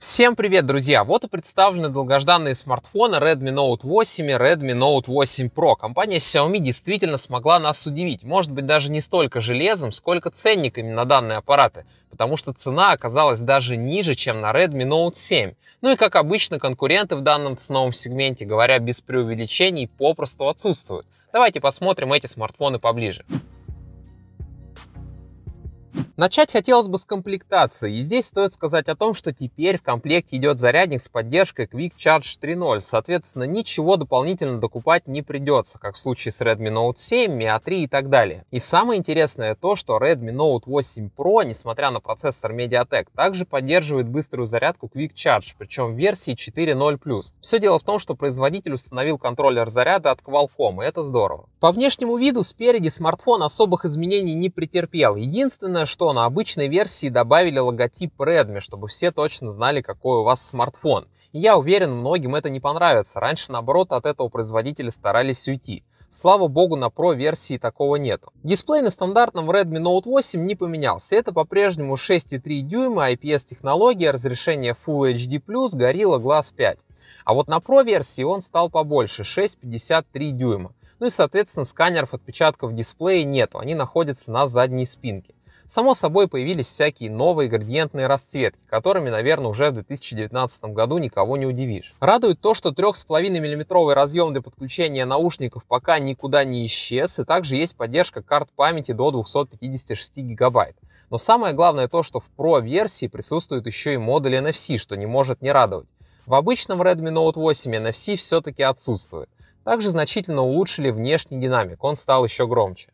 Всем привет, друзья! Вот и представлены долгожданные смартфоны Redmi Note 8 и Redmi Note 8 Pro. Компания Xiaomi действительно смогла нас удивить. Может быть, даже не столько железом, сколько ценниками на данные аппараты, потому что цена оказалась даже ниже, чем на Redmi Note 7. Ну и, как обычно, конкуренты в данном ценовом сегменте, говоря без преувеличений, попросту отсутствуют. Давайте посмотрим эти смартфоны поближе. Начать хотелось бы с комплектации, и здесь стоит сказать о том, что теперь в комплекте идет зарядник с поддержкой Quick Charge 3.0, соответственно ничего дополнительно докупать не придется, как в случае с Redmi Note 7, Mi a 3 и так далее. И самое интересное то, что Redmi Note 8 Pro, несмотря на процессор MediaTek, также поддерживает быструю зарядку Quick Charge, причем в версии 4.0+. Все дело в том, что производитель установил контроллер заряда от Qualcomm, и это здорово. По внешнему виду спереди смартфон особых изменений не претерпел, единственное, что смартфона обычной версии добавили логотип Redmi, чтобы все точно знали, какой у вас смартфон. И я уверен, многим это не понравится. Раньше, наоборот, от этого производителя старались уйти. Слава богу, на Pro версии такого нету. Дисплей на стандартном Redmi Note 8 не поменялся. Это по-прежнему 6,3 дюйма, IPS-технология, разрешение Full HD+, Gorilla Glass 5. А вот на Pro версии он стал побольше, 6,53 дюйма. Ну и, соответственно, сканеров отпечатков дисплея нету, они находятся на задней спинке. Само собой появились всякие новые градиентные расцветки, которыми, наверное, уже в 2019 году никого не удивишь. Радует то, что 3,5 мм разъем для подключения наушников пока никуда не исчез, и также есть поддержка карт памяти до 256 гигабайт. Но самое главное то, что в Pro версии присутствует еще и модуль NFC, что не может не радовать. В обычном Redmi Note 8 NFC все-таки отсутствует. Также значительно улучшили внешний динамик, он стал еще громче.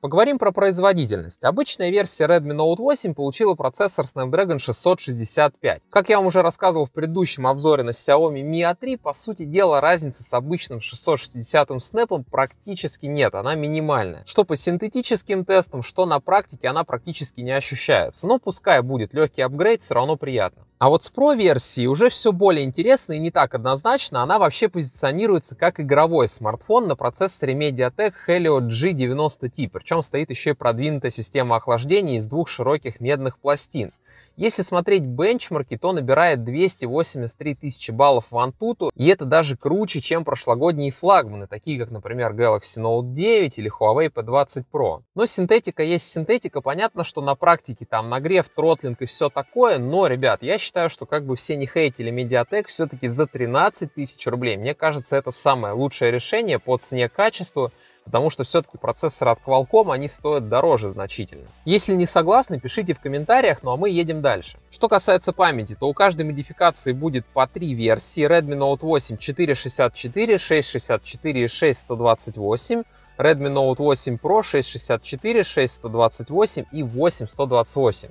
Поговорим про производительность. Обычная версия Redmi Note 8 получила процессор Snapdragon 665. Как я вам уже рассказывал в предыдущем обзоре на Xiaomi Mi A3, по сути дела разницы с обычным 660 м Snap практически нет, она минимальная. Что по синтетическим тестам, что на практике она практически не ощущается. Но ну, пускай будет легкий апгрейд, все равно приятно. А вот с Pro версии уже все более интересно и не так однозначно. Она вообще позиционируется как игровой смартфон на процессоре MediaTek Helio G90T. Причем стоит еще и продвинутая система охлаждения из двух широких медных пластин. Если смотреть бенчмарки, то набирает 283 тысячи баллов в Antutu, и это даже круче, чем прошлогодние флагманы, такие как, например, Galaxy Note 9 или Huawei P20 Pro. Но синтетика есть синтетика, понятно, что на практике там нагрев, тротлинг и все такое, но, ребят, я считаю, что как бы все не хейтили Mediatek, все-таки за 13 тысяч рублей, мне кажется, это самое лучшее решение по цене-качеству, потому что все-таки процессоры от Qualcomm, они стоят дороже значительно. Если не согласны, пишите в комментариях, ну а мы едем дальше. Что касается памяти, то у каждой модификации будет по три версии. Redmi Note 8 464, 664 и 6128. Redmi Note 8 Pro 664, 6128 и 8128.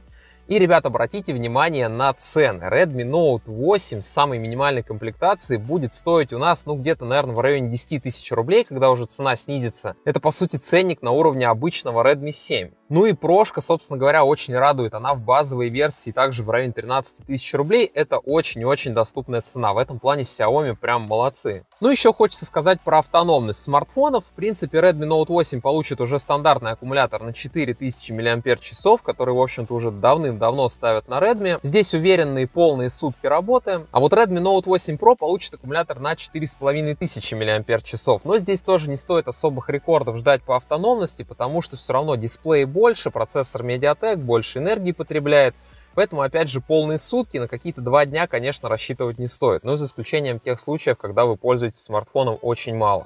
И, ребят, обратите внимание на цены. Redmi Note 8 с самой минимальной комплектацией будет стоить у нас, ну, где-то, наверное, в районе 10 тысяч рублей, когда уже цена снизится. Это, по сути, ценник на уровне обычного Redmi 7. Ну и прошка, собственно говоря, очень радует. Она в базовой версии также в районе 13 тысяч рублей. Это очень-очень доступная цена. В этом плане Xiaomi прям молодцы. Ну еще хочется сказать про автономность смартфонов. В принципе, Redmi Note 8 получит уже стандартный аккумулятор на 4000 мАч, который, в общем-то, уже давным-давно ставят на Redmi. Здесь уверенные полные сутки работы. А вот Redmi Note 8 Pro получит аккумулятор на 4500 мАч. Но здесь тоже не стоит особых рекордов ждать по автономности, потому что все равно дисплей больше, процессор Mediatek больше энергии потребляет. Поэтому, опять же, полные сутки на какие-то два дня, конечно, рассчитывать не стоит. Но ну, за исключением тех случаев, когда вы пользуетесь смартфоном очень мало.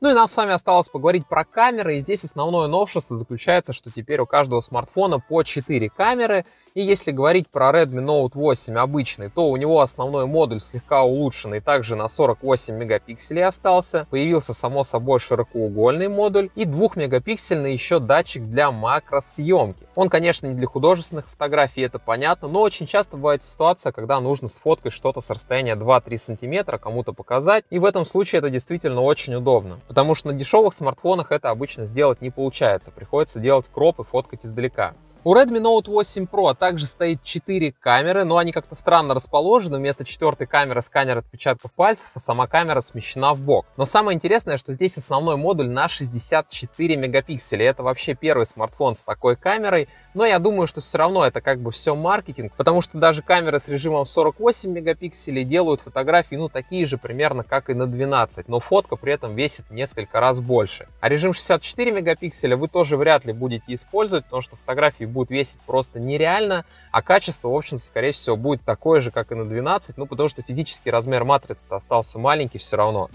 Ну и нам с вами осталось поговорить про камеры, и здесь основное новшество заключается, что теперь у каждого смартфона по 4 камеры, и если говорить про Redmi Note 8 обычный, то у него основной модуль слегка улучшенный, также на 48 мегапикселей остался, появился само собой широкоугольный модуль и 2-мегапиксельный еще датчик для макросъемки. Он, конечно, не для художественных фотографий, это понятно, но очень часто бывает ситуация, когда нужно сфоткать что-то с расстояния 2-3 сантиметра, кому-то показать, и в этом случае это действительно очень удобно удобно, потому что на дешевых смартфонах это обычно сделать не получается, приходится делать кроп и фоткать издалека. У Redmi Note 8 Pro также стоит 4 камеры, но они как-то странно расположены. Вместо четвертой камеры сканер отпечатков пальцев, а сама камера смещена в бок. Но самое интересное, что здесь основной модуль на 64 мегапикселя. Это вообще первый смартфон с такой камерой, но я думаю, что все равно это как бы все маркетинг, потому что даже камеры с режимом 48 мегапикселей делают фотографии, ну, такие же примерно, как и на 12, но фотка при этом весит несколько раз больше. А режим 64 мегапикселя вы тоже вряд ли будете использовать, потому что фотографии будет весить просто нереально, а качество, в общем то скорее всего, будет такое же, как и на 12, ну, потому что физический размер матрицы то остался маленький все равно.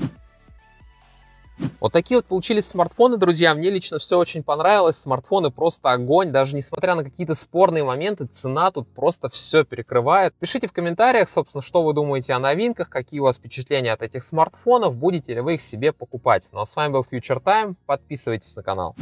Вот такие вот получились смартфоны, друзья. Мне лично все очень понравилось. Смартфоны просто огонь. Даже несмотря на какие-то спорные моменты, цена тут просто все перекрывает. Пишите в комментариях, собственно, что вы думаете о новинках, какие у вас впечатления от этих смартфонов, будете ли вы их себе покупать. Ну а с вами был Future Time. Подписывайтесь на канал.